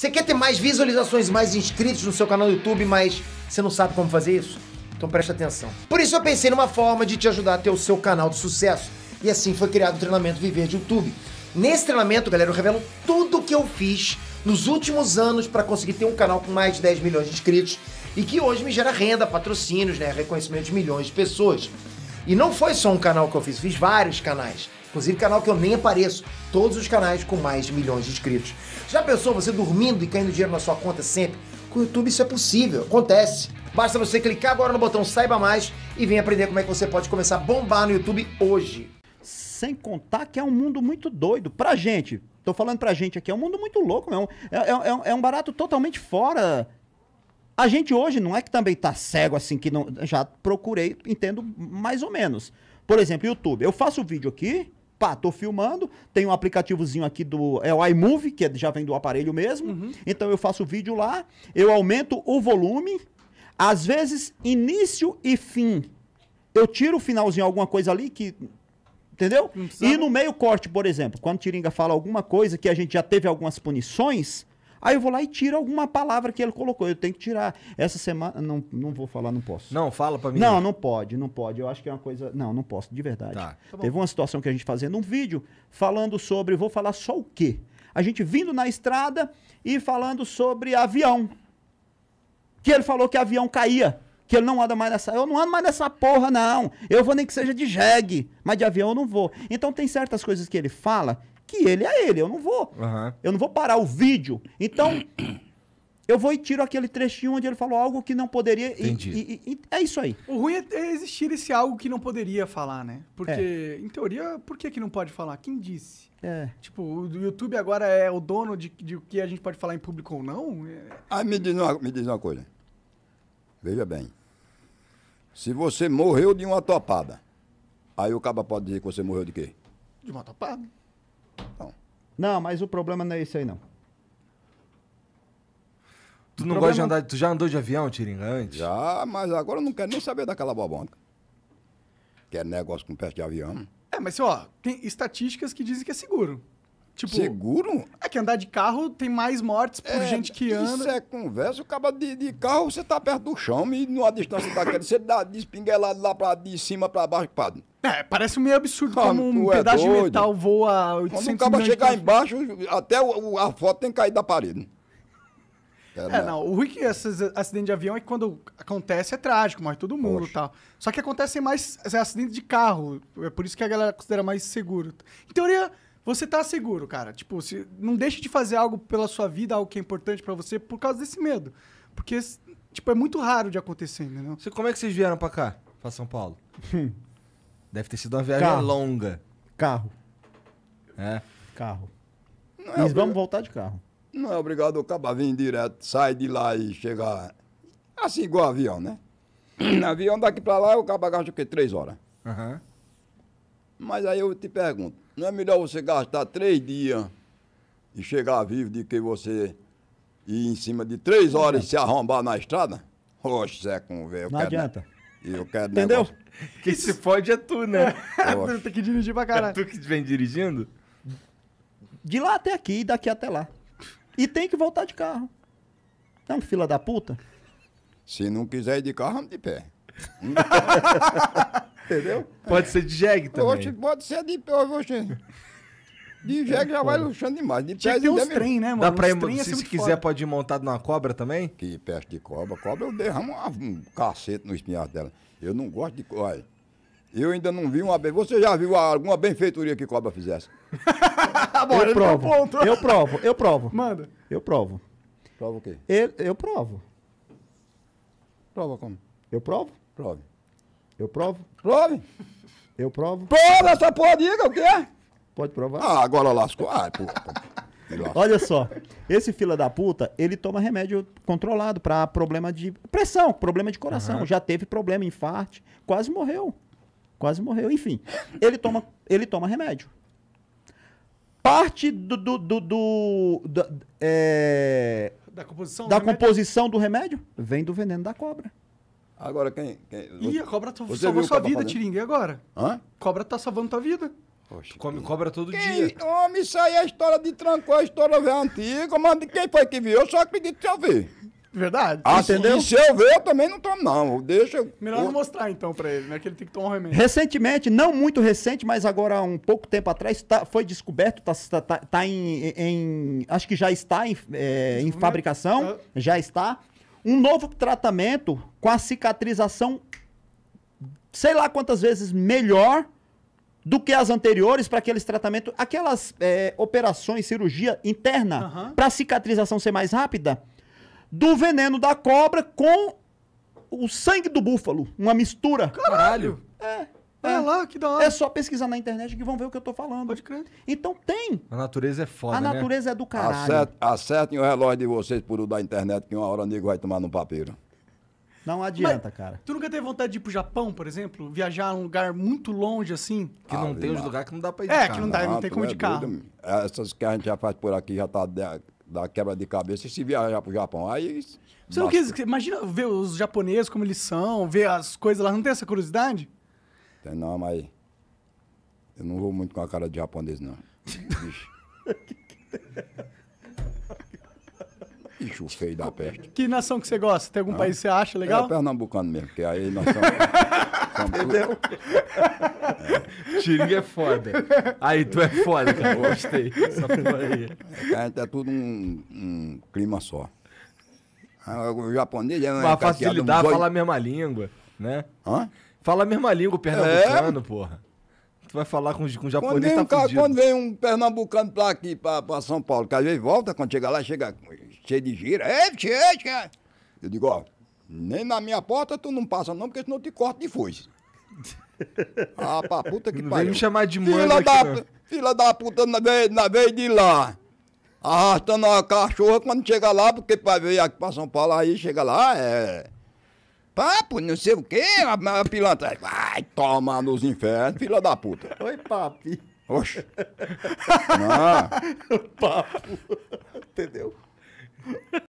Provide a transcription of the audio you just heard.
Você quer ter mais visualizações, mais inscritos no seu canal do YouTube, mas você não sabe como fazer isso? Então preste atenção. Por isso eu pensei numa forma de te ajudar a ter o seu canal de sucesso. E assim foi criado o treinamento Viver de YouTube. Nesse treinamento, galera, eu revelo tudo o que eu fiz nos últimos anos para conseguir ter um canal com mais de 10 milhões de inscritos e que hoje me gera renda, patrocínios, né, reconhecimento de milhões de pessoas. E não foi só um canal que eu fiz, fiz vários canais. Inclusive canal que eu nem apareço. Todos os canais com mais de milhões de inscritos. Já pensou você dormindo e caindo dinheiro na sua conta sempre? Com o YouTube isso é possível, acontece. Basta você clicar agora no botão Saiba Mais e vem aprender como é que você pode começar a bombar no YouTube hoje. Sem contar que é um mundo muito doido pra gente. Tô falando pra gente aqui, é um mundo muito louco, meu. É, é, é, é um barato totalmente fora a gente hoje não é que também tá cego assim, que não, já procurei, entendo mais ou menos. Por exemplo, YouTube. Eu faço vídeo aqui, Pá, tô filmando, tem um aplicativozinho aqui do. É o iMovie, que é, já vem do aparelho mesmo. Uhum. Então eu faço o vídeo lá, eu aumento o volume, às vezes início e fim. Eu tiro o finalzinho, alguma coisa ali que entendeu? E no né? meio corte, por exemplo, quando Tiringa fala alguma coisa que a gente já teve algumas punições, Aí eu vou lá e tiro alguma palavra que ele colocou. Eu tenho que tirar. Essa semana. Não, não vou falar, não posso. Não, fala pra mim. Não, não pode, não pode. Eu acho que é uma coisa. Não, não posso, de verdade. Tá. Tá Teve uma situação que a gente fazendo um vídeo falando sobre. Vou falar só o quê? A gente vindo na estrada e falando sobre avião. Que ele falou que avião caía que ele não anda mais nessa. Eu não ando mais nessa porra, não. Eu vou nem que seja de jegue, mas de avião eu não vou. Então tem certas coisas que ele fala que ele é ele. Eu não vou. Uhum. Eu não vou parar o vídeo. Então, eu vou e tiro aquele trechinho onde ele falou algo que não poderia. Entendi. E, e, e, é isso aí. O ruim é existir esse algo que não poderia falar, né? Porque, é. em teoria, por que, que não pode falar? Quem disse? É. Tipo, o YouTube agora é o dono de, de o que a gente pode falar em público ou não? É... Ah, me diz, uma, me diz uma coisa. Veja bem. Se você morreu de uma topada, aí o caba pode dizer que você morreu de quê? De uma topada. Então. não, mas o problema não é esse aí, não. Tu não problema... gosta de andar. Tu já andou de avião, Tiringa, antes? Já, mas agora eu não quero nem saber daquela bobonca. é negócio com peste de avião. É, mas ó, tem estatísticas que dizem que é seguro. Tipo, Seguro? É que andar de carro tem mais mortes por é, gente que anda. Isso é conversa. O cabo de, de, carro, você tá perto do chão e numa distância daquele, você dá despinguelado lá pra, de cima pra baixo. Pra... É, parece meio absurdo ah, como um é pedaço doido. de metal voa 800 Quando o cabo chegar de... embaixo, até o, o, a foto tem que cair da parede. É, é, não. O ruim é que esses acidentes de avião é que quando acontece é trágico, morre todo mundo e tal. Só que acontecem mais é, acidentes de carro. É por isso que a galera considera mais seguro. Em teoria, você tá seguro, cara. Tipo, se, não deixe de fazer algo pela sua vida, algo que é importante para você, por causa desse medo. Porque, tipo, é muito raro de acontecer, entendeu? Você, como é que vocês vieram pra cá, pra São Paulo? Deve ter sido uma viagem Carro. longa. Carro. É? Carro. Não é vamos voltar de carro. Não é obrigado acabar vindo direto, sai de lá e chegar. Assim, igual avião, né? avião daqui pra lá, eu acabo gasto o quê? Três horas. Aham. Uhum. Mas aí eu te pergunto, não é melhor você gastar três dias e chegar vivo do que você ir em cima de três horas e se arrombar na estrada? Oxe, Zé com ver não quero... adianta. Eu quero Entendeu? Negócio. Quem se fode é tu, né? É, tu tem que dirigir pra caralho. É tu que vem dirigindo? De lá até aqui e daqui até lá. E tem que voltar de carro. É um fila da puta? Se não quiser ir de carro, vamos de pé. Entendeu? É. Pode ser de jegue também. Oxe, pode ser de. Oxe. É de jegue já vai luxando demais. De Tinha que ter trem, né, mano? Dá pra ir, trem, se, é se quiser, pode ir montado numa cobra também? Que peste de cobra. Cobra eu derramo um cacete no espinhaço dela. Eu não gosto de. Olha. Eu ainda não vi uma Você já viu alguma benfeitoria que cobra fizesse? Bora, eu tá provo. Eu provo, eu provo. Manda. Eu provo. Prova o quê? Eu, eu provo. Prova como? Eu provo? Prove. Eu provo? Prove! Eu provo. Prova essa porra, diga o quê? Pode provar. Ah, agora lascou. Ah, Olha só, esse fila da puta, ele toma remédio controlado para problema de pressão, problema de coração. Uhum. Já teve problema, infarte, quase morreu. Quase morreu, enfim. Ele toma, ele toma remédio. Parte do. do, do, do, do é, da composição, da composição do remédio vem do veneno da cobra. Agora quem. quem Ih, a cobra tá salvou sua vida, Tiringa, e agora? Hã? Cobra tá salvando tua vida. Poxa, come que... cobra todo quem... dia. Homem, isso aí é a história de trancou, a história antiga. Mano, quem foi que viu? Eu só acredito que eu vi. Verdade. Ah, entendeu? E se eu ver, eu também não tomo, não. Deixa. Melhor não mostrar então pra ele, né? Que ele tem que tomar um remédio. Recentemente, não muito recente, mas agora um pouco tempo atrás, tá, foi descoberto, tá, tá, tá, tá em, em, Acho que já está em, é, em fabricação. Já está um novo tratamento com a cicatrização, sei lá quantas vezes melhor do que as anteriores para aqueles tratamentos, aquelas é, operações, cirurgia interna, uhum. para a cicatrização ser mais rápida, do veneno da cobra com o sangue do búfalo, uma mistura. Caralho! É. Olha é, é. lá, que da hora. É só pesquisar na internet que vão ver o que eu tô falando. Pode crer. Então tem. A natureza é foda, A né? natureza né? é do caralho. Acerte acertem o relógio de vocês por o da internet, que uma hora o nego vai tomar no papiro. Não adianta, Mas, cara. Tu nunca teve vontade de ir pro Japão, por exemplo? Viajar a um lugar muito longe, assim? Que ah, não tem os lugares que não dá pra ir É, que não, dá, não, não ah, tem como ir é de carro. Doido, essas que a gente já faz por aqui já tá da, da quebra de cabeça. E se viajar pro Japão, aí... Você não quis... Imagina ver os japoneses, como eles são, ver as coisas lá. Não tem essa curiosidade? Tem não, mas. Eu não vou muito com a cara de japonês, não. Bicho. Bicho feio da peste. Que nação que você gosta? Tem algum Não. país que você acha legal? É pernambucano mesmo, porque aí nós somos. Entendeu? É. Tiringa é foda. Aí, tu é foda, cara. Gostei. Essa aí. é a gente é tudo um, um clima só. Ah, o japonês é Uma facilidade, falar a mesma língua, né? Hã? Fala a mesma língua pernambucano, é. porra. Tu vai falar com, com o japonês, quando vem tá um, tá Quando vem um pernambucano pra aqui, pra, pra São Paulo, que às vezes volta, quando chega lá, chega cheio de gira. Eu digo, ó, nem na minha porta tu não passa não, porque senão eu te corto de foice. Ah, pra puta que não pariu. Vem me chamar de mãe filha, da, filha da puta, na vez, na vez de lá. Arrastando a cachorra, quando chega lá, porque pra ver aqui pra São Paulo, aí chega lá, ah, é... Papo, não sei o quê, a, a pilantra. Vai tomar nos infernos, filha da puta. Oi, papi. Oxe. Não. Ah. Papo. Entendeu?